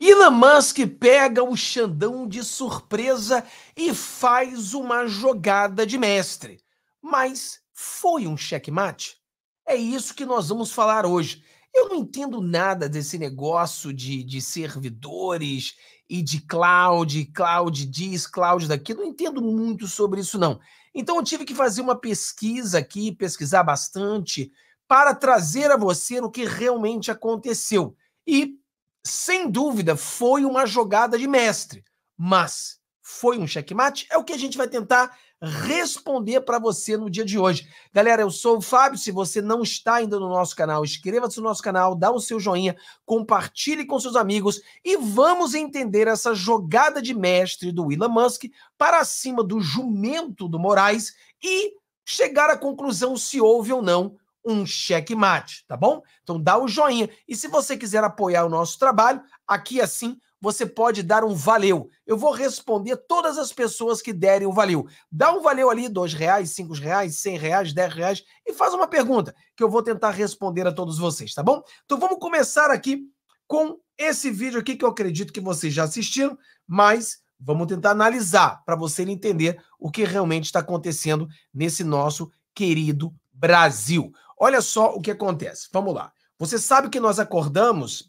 Elon Musk pega o Xandão de surpresa e faz uma jogada de mestre. Mas foi um checkmate? É isso que nós vamos falar hoje. Eu não entendo nada desse negócio de, de servidores e de cloud, cloud diz, cloud daqui. não entendo muito sobre isso, não. Então eu tive que fazer uma pesquisa aqui, pesquisar bastante, para trazer a você o que realmente aconteceu. E sem dúvida, foi uma jogada de mestre, mas foi um checkmate? É o que a gente vai tentar responder para você no dia de hoje. Galera, eu sou o Fábio. Se você não está ainda no nosso canal, inscreva-se no nosso canal, dá o seu joinha, compartilhe com seus amigos e vamos entender essa jogada de mestre do Elon Musk para cima do jumento do Moraes e chegar à conclusão se houve ou não um checkmate, tá bom? Então dá o joinha. E se você quiser apoiar o nosso trabalho, aqui assim você pode dar um valeu. Eu vou responder todas as pessoas que derem o um valeu. Dá um valeu ali, dois reais, cinco reais, cem reais, dez reais e faz uma pergunta que eu vou tentar responder a todos vocês, tá bom? Então vamos começar aqui com esse vídeo aqui que eu acredito que vocês já assistiram, mas vamos tentar analisar para você entender o que realmente está acontecendo nesse nosso querido Brasil. Olha só o que acontece. Vamos lá. Você sabe que nós acordamos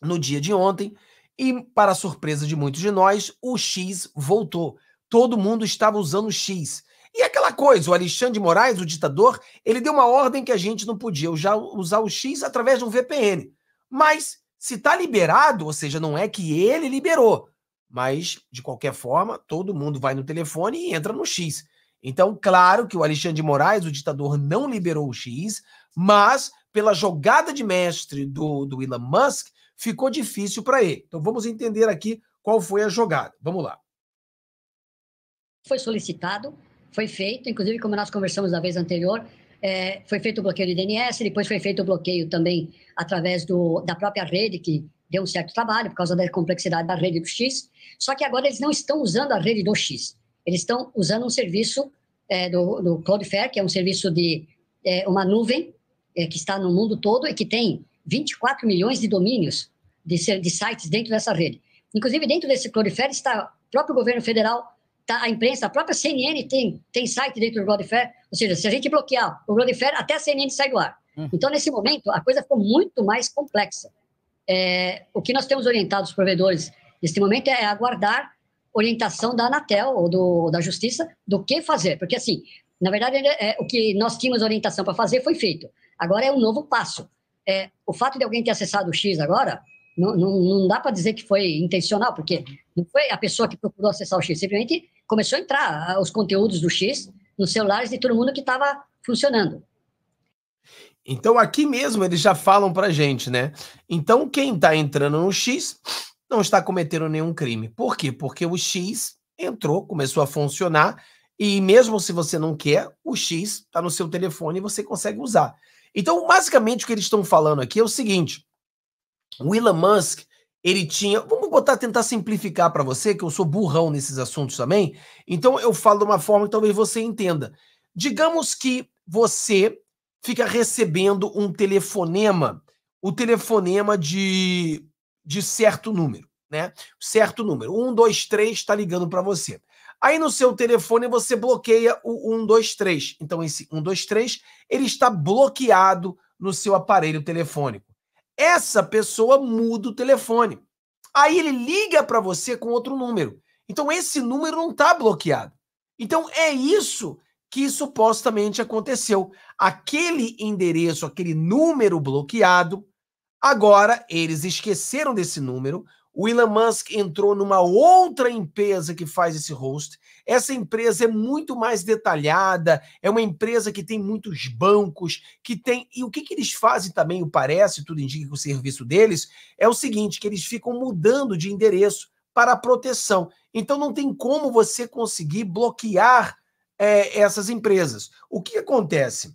no dia de ontem e, para surpresa de muitos de nós, o X voltou. Todo mundo estava usando o X. E aquela coisa, o Alexandre de Moraes, o ditador, ele deu uma ordem que a gente não podia usar o X através de um VPN. Mas se está liberado, ou seja, não é que ele liberou, mas de qualquer forma, todo mundo vai no telefone e entra no X. Então, claro que o Alexandre de Moraes, o ditador, não liberou o X, mas pela jogada de mestre do, do Elon Musk, ficou difícil para ele. Então, vamos entender aqui qual foi a jogada. Vamos lá. Foi solicitado, foi feito, inclusive, como nós conversamos na vez anterior, é, foi feito o bloqueio de DNS, depois foi feito o bloqueio também através do, da própria rede, que deu um certo trabalho por causa da complexidade da rede do X. Só que agora eles não estão usando a rede do X. Eles estão usando um serviço é, do, do Cloudflare, que é um serviço de é, uma nuvem é, que está no mundo todo e que tem 24 milhões de domínios de, de sites dentro dessa rede. Inclusive, dentro desse Cloudflare está o próprio governo federal, tá a imprensa, a própria CNN tem, tem site dentro do Cloudflare. Ou seja, se a gente bloquear o Cloudflare, até a CNN sai do ar. Então, nesse momento, a coisa ficou muito mais complexa. É, o que nós temos orientado os provedores neste momento é aguardar orientação da Anatel ou, do, ou da Justiça do que fazer, porque assim, na verdade, é, o que nós tínhamos orientação para fazer foi feito. Agora é um novo passo. É, o fato de alguém ter acessado o X agora, não, não, não dá para dizer que foi intencional, porque não foi a pessoa que procurou acessar o X, simplesmente começou a entrar ah, os conteúdos do X nos celulares de todo mundo que estava funcionando. Então aqui mesmo eles já falam para gente, né? Então quem está entrando no X não está cometendo nenhum crime. Por quê? Porque o X entrou, começou a funcionar, e mesmo se você não quer, o X está no seu telefone e você consegue usar. Então, basicamente, o que eles estão falando aqui é o seguinte: o Elon Musk, ele tinha. Vamos botar, tentar simplificar para você, que eu sou burrão nesses assuntos também. Então, eu falo de uma forma que talvez você entenda. Digamos que você fica recebendo um telefonema, o telefonema de de certo número, né? Certo número. 123 está ligando para você. Aí no seu telefone você bloqueia o 123. Então esse 123, ele está bloqueado no seu aparelho telefônico. Essa pessoa muda o telefone. Aí ele liga para você com outro número. Então esse número não está bloqueado. Então é isso que supostamente aconteceu. Aquele endereço, aquele número bloqueado Agora, eles esqueceram desse número. O Elon Musk entrou numa outra empresa que faz esse host. Essa empresa é muito mais detalhada, é uma empresa que tem muitos bancos, que tem. E o que, que eles fazem também, O parece, tudo indica que o serviço deles é o seguinte: que eles ficam mudando de endereço para proteção. Então não tem como você conseguir bloquear é, essas empresas. O que acontece?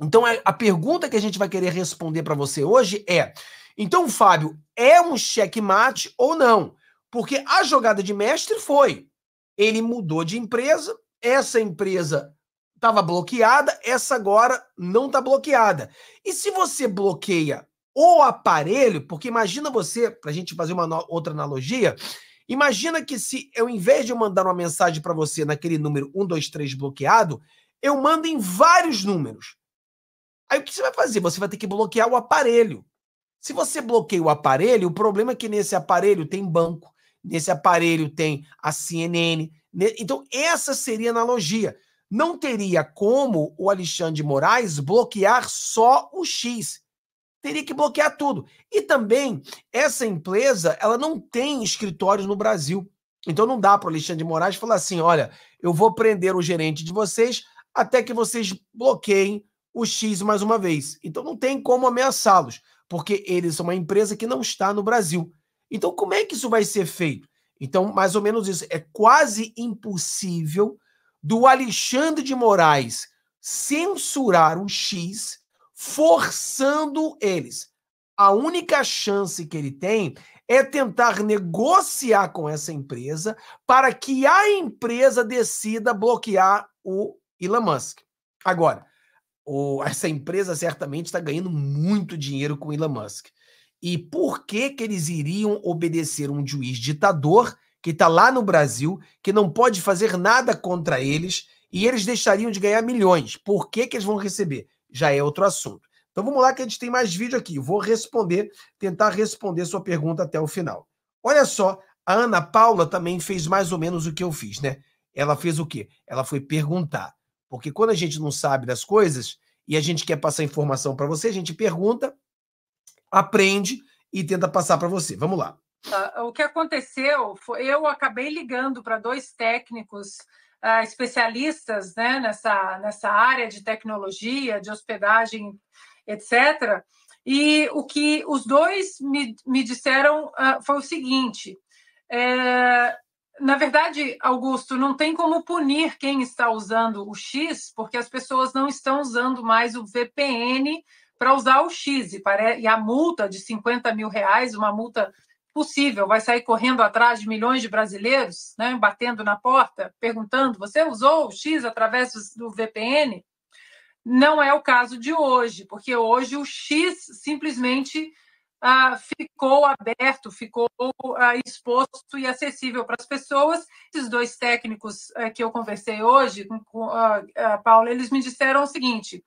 Então é, a pergunta que a gente vai querer responder para você hoje é: então, Fábio, é um checkmate ou não? Porque a jogada de mestre foi: ele mudou de empresa, essa empresa estava bloqueada, essa agora não está bloqueada. E se você bloqueia o aparelho, porque imagina você, para a gente fazer uma outra analogia, imagina que se eu, em vez de eu mandar uma mensagem para você naquele número 123 bloqueado, eu mando em vários números. Aí o que você vai fazer? Você vai ter que bloquear o aparelho. Se você bloqueia o aparelho, o problema é que nesse aparelho tem banco, nesse aparelho tem a CNN. Né? Então, essa seria a analogia. Não teria como o Alexandre de Moraes bloquear só o X. Teria que bloquear tudo. E também, essa empresa, ela não tem escritórios no Brasil. Então, não dá para o Alexandre de Moraes falar assim: olha, eu vou prender o gerente de vocês até que vocês bloqueiem o X mais uma vez. Então não tem como ameaçá-los, porque eles são uma empresa que não está no Brasil. Então como é que isso vai ser feito? Então, mais ou menos isso. É quase impossível do Alexandre de Moraes censurar o X, forçando eles. A única chance que ele tem é tentar negociar com essa empresa para que a empresa decida bloquear o Elon Musk. Agora, o, essa empresa certamente está ganhando muito dinheiro com Elon Musk. E por que, que eles iriam obedecer um juiz ditador que está lá no Brasil, que não pode fazer nada contra eles, e eles deixariam de ganhar milhões? Por que, que eles vão receber? Já é outro assunto. Então vamos lá que a gente tem mais vídeo aqui. Vou responder, tentar responder sua pergunta até o final. Olha só, a Ana Paula também fez mais ou menos o que eu fiz, né? Ela fez o quê? Ela foi perguntar porque quando a gente não sabe das coisas e a gente quer passar informação para você, a gente pergunta, aprende e tenta passar para você. Vamos lá. Ah, o que aconteceu foi eu acabei ligando para dois técnicos uh, especialistas né, nessa, nessa área de tecnologia, de hospedagem, etc. E o que os dois me, me disseram uh, foi o seguinte: eh, na verdade, Augusto, não tem como punir quem está usando o X, porque as pessoas não estão usando mais o VPN para usar o X. E, a multa de 50 mil reais, uma multa possível, vai sair correndo atrás de milhões de brasileiros, né, batendo na porta, perguntando: você usou o X através do VPN? Não é o caso de hoje, porque hoje o X simplesmente ah, ficou aberto, ficou ah, exposto e acessível para as pessoas. Esses dois técnicos ah, que eu conversei hoje com, com a ah, ah, Paula, eles me disseram o seguinte,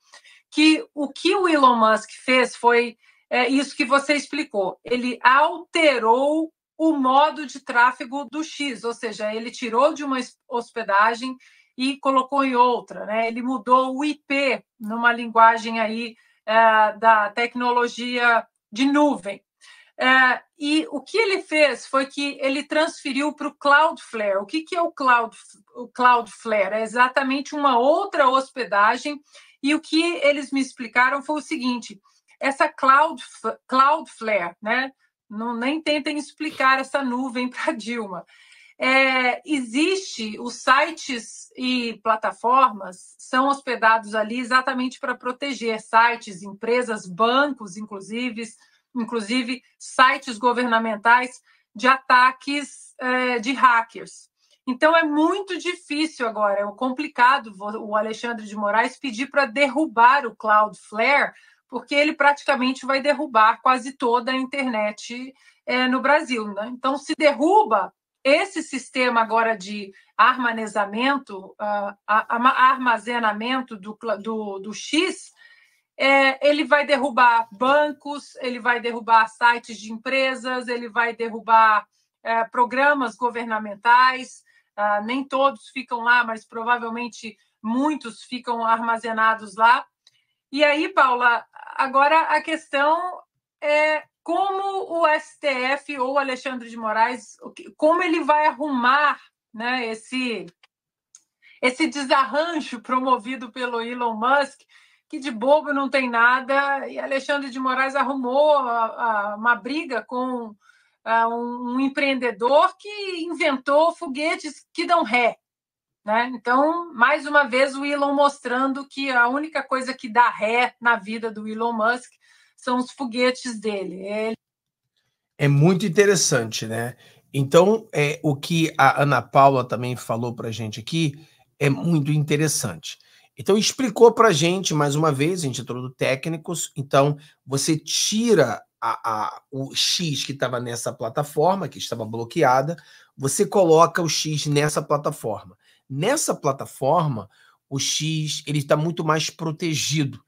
que o que o Elon Musk fez foi é, isso que você explicou. Ele alterou o modo de tráfego do X, ou seja, ele tirou de uma hospedagem e colocou em outra, né? Ele mudou o IP numa linguagem aí é, da tecnologia de nuvem. É, e o que ele fez foi que ele transferiu para o Cloudflare. O que, que é o, Cloud, o Cloudflare? É exatamente uma outra hospedagem. E o que eles me explicaram foi o seguinte: essa Cloud, Cloudflare, né? Não, nem tentem explicar essa nuvem para Dilma é, existe os sites e plataformas são hospedados ali exatamente para proteger sites, empresas, bancos, inclusive, inclusive sites governamentais de ataques é, de hackers. Então é muito difícil agora, é complicado o Alexandre de Moraes pedir para derrubar o Cloudflare, porque ele praticamente vai derrubar quase toda a internet é, no Brasil. Né? Então, se derruba, esse sistema agora de armazenamento, uh, armazenamento do, do, do X, é, ele vai derrubar bancos, ele vai derrubar sites de empresas, ele vai derrubar é, programas governamentais. Uh, nem todos ficam lá, mas provavelmente muitos ficam armazenados lá. E aí, Paula, agora a questão é como o STF ou o Alexandre de Moraes, como ele vai arrumar né, esse, esse desarranjo promovido pelo Elon Musk, que de bobo não tem nada, e Alexandre de Moraes arrumou a, a, uma briga com a, um, um, empreendedor que inventou foguetes que dão ré. Né? Então, mais uma vez, o Elon mostrando que a única coisa que dá ré na vida do Elon Musk são os foguetes dele. Ele... É muito interessante, né? Então, é, o que a Ana Paula também falou para a gente aqui é muito interessante. Então, explicou para a gente, mais uma vez, a gente entrou no técnicos. Então, você tira a, a, o X que estava nessa plataforma, que estava bloqueada, você coloca o X nessa plataforma. Nessa plataforma, o X ele está muito mais protegido.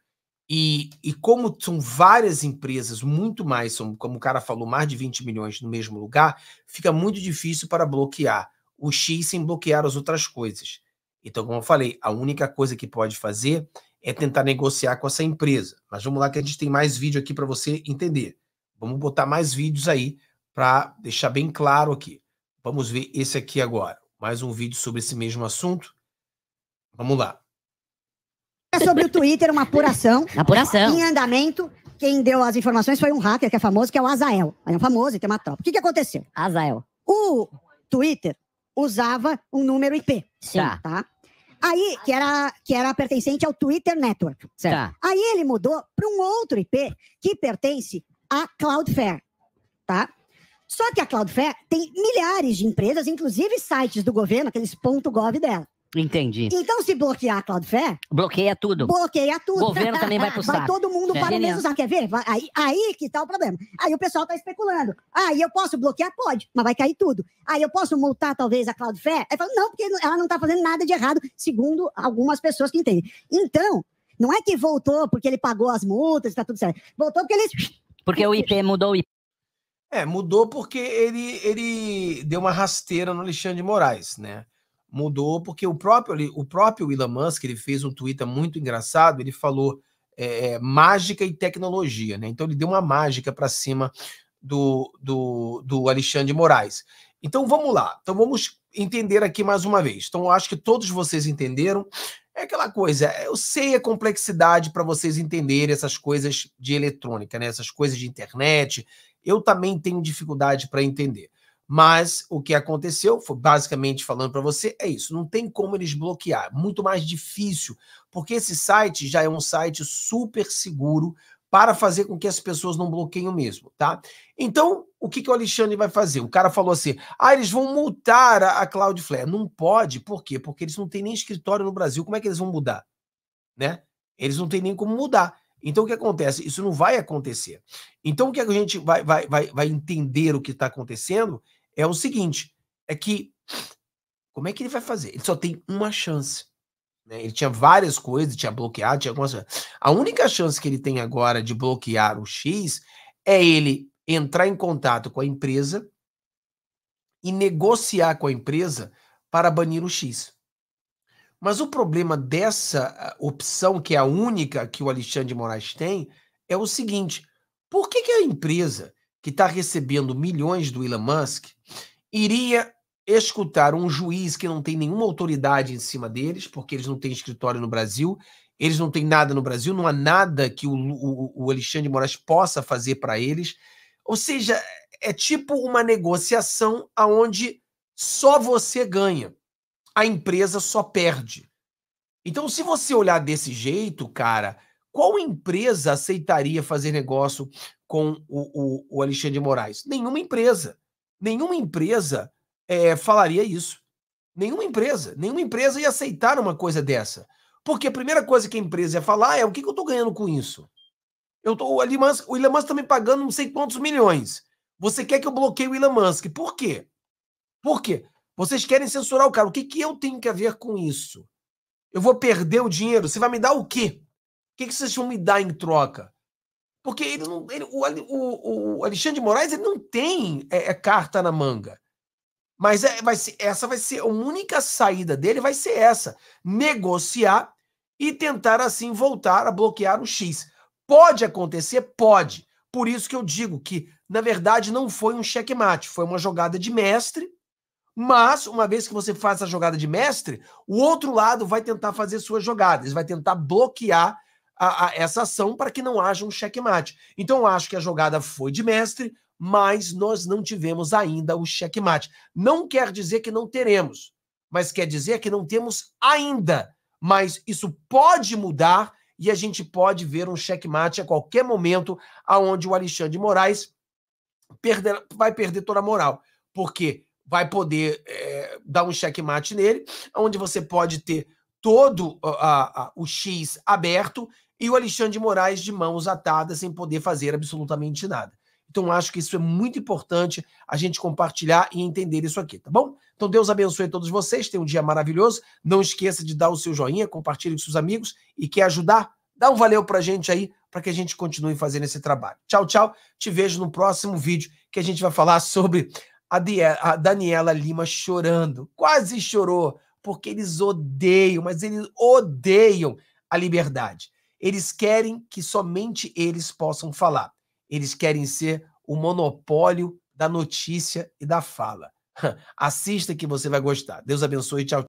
E, e como são várias empresas, muito mais, são, como o cara falou, mais de 20 milhões no mesmo lugar, fica muito difícil para bloquear o X sem bloquear as outras coisas. Então, como eu falei, a única coisa que pode fazer é tentar negociar com essa empresa. Mas vamos lá que a gente tem mais vídeo aqui para você entender. Vamos botar mais vídeos aí para deixar bem claro aqui. Vamos ver esse aqui agora. Mais um vídeo sobre esse mesmo assunto. Vamos lá. É sobre o Twitter, uma apuração. Apuração. Em andamento. Quem deu as informações foi um hacker que é famoso, que é o Azael. É um famoso e tem uma tropa. O que, que aconteceu? Azael. O Twitter usava um número IP. Sim. Tá. tá? Aí, que era, que era pertencente ao Twitter Network. Certo. Tá. Aí ele mudou para um outro IP que pertence à Cloudflare. Tá? Só que a Cloudflare tem milhares de empresas, inclusive sites do governo, aqueles .gov dela. Entendi. Então, se bloquear Cláudio Fé... Bloqueia tudo. Bloqueia tudo. O governo também vai pro saco. Vai todo mundo é para genial. o mesmo saco. Quer ver? Vai, aí, aí que tá o problema. Aí o pessoal tá especulando. Aí ah, eu posso bloquear? Pode, mas vai cair tudo. Aí eu posso multar, talvez, a Cláudio Fé? Aí fala, não, porque ela não tá fazendo nada de errado, segundo algumas pessoas que entendem. Então, não é que voltou porque ele pagou as multas, tá tudo certo. Voltou porque ele... Porque o IP mudou o IP. É, mudou porque ele, ele deu uma rasteira no Alexandre de Moraes, né? mudou porque o próprio, o próprio Elon Musk ele fez um Twitter muito engraçado, ele falou é, é, mágica e tecnologia, né? Então ele deu uma mágica para cima do, do, do Alexandre Moraes. Então vamos lá, então vamos entender aqui mais uma vez. Então eu acho que todos vocês entenderam. É aquela coisa, eu sei a complexidade para vocês entenderem essas coisas de eletrônica, né? essas coisas de internet. Eu também tenho dificuldade para entender. Mas o que aconteceu, foi basicamente falando para você, é isso. Não tem como eles bloquear. É muito mais difícil, porque esse site já é um site super seguro para fazer com que as pessoas não bloqueiem o mesmo, tá? Então, o que, que o Alexandre vai fazer? O cara falou assim: ah, eles vão multar a, Cloudflare. Não pode, por quê? Porque eles não têm nem escritório no Brasil. Como é que eles vão mudar? Né? Eles não têm nem como mudar. Então, o que acontece? Isso não vai acontecer. Então, o que é a gente vai, vai, vai, vai entender o que está acontecendo é o seguinte: é que como é que ele vai fazer? Ele só tem uma chance. Né? Ele tinha várias coisas, tinha bloqueado, tinha algumas. A única chance que ele tem agora de bloquear o X é ele entrar em contato com a empresa e negociar com a empresa para banir o X. Mas o problema dessa ah, opção, que é a única que o Alexandre de Moraes tem, é o seguinte: por que, que a empresa que está recebendo milhões do Elon Musk, iria escutar um juiz que não tem nenhuma autoridade em cima deles, porque eles não têm escritório no Brasil, eles não têm nada no Brasil, não há nada que o, o, o Alexandre de Moraes possa fazer para eles. Ou seja, é tipo uma negociação aonde só você ganha, a empresa só perde. Então, se você olhar desse jeito, cara, qual empresa aceitaria fazer negócio com o, o, o Alexandre de Moraes? Nenhuma empresa. Nenhuma empresa é, falaria isso. Nenhuma empresa. Nenhuma empresa ia aceitar uma coisa dessa. Porque a primeira coisa que a empresa ia falar é o que, que eu estou ganhando com isso? Eu tô, o, Elon Musk, o está me pagando não sei quantos milhões. Você quer que eu bloqueie o Elon Musk. Por quê? Por quê? Vocês querem censurar o cara. O que, que eu tenho que ver com isso? Eu vou perder o dinheiro? Você vai me dar o quê? que, que vocês vão me dar em troca? Porque ele não, ele, o, o, o, Alexandre de Moraes ele não tem é, é carta na manga. Mas é, vai ser, essa vai ser a única saída dele, vai ser essa: negociar e tentar assim voltar a bloquear o X. Pode acontecer? Pode. Por isso que eu digo que, na verdade, não foi um checkmate, foi uma jogada de mestre. Mas, uma vez que você faz a jogada de mestre, o outro lado vai tentar fazer suas jogadas, vai tentar bloquear a, a essa ação para que não haja um checkmate. Então, eu acho que a jogada foi de mestre, mas nós não tivemos ainda o checkmate. Não quer dizer que não teremos, mas quer dizer que não temos ainda. Mas isso pode mudar e a gente pode ver um checkmate a qualquer momento, aonde o Alexandre Moraes perder, vai perder toda a moral, porque vai poder é, dar um checkmate nele, onde você pode ter todo a, a, o X aberto e o Alexandre de Moraes de mãos atadas, sem poder fazer absolutamente nada. Então, acho que isso é muito importante a gente compartilhar e entender isso aqui, tá bom? Então, Deus abençoe todos vocês, tenham um dia maravilhoso. Não esqueça de dar o seu joinha, compartilhe com seus amigos e quer ajudar? Dá um valeu pra gente aí, para que a gente continue fazendo esse trabalho. Tchau, tchau. Te vejo no próximo vídeo que a gente vai falar sobre a, Die a Daniela Lima chorando. Quase chorou, porque eles odeiam, mas eles odeiam a liberdade. Eles querem que somente eles possam falar. Eles querem ser o monopólio da notícia e da fala. Assista que você vai gostar. Deus abençoe. Tchau.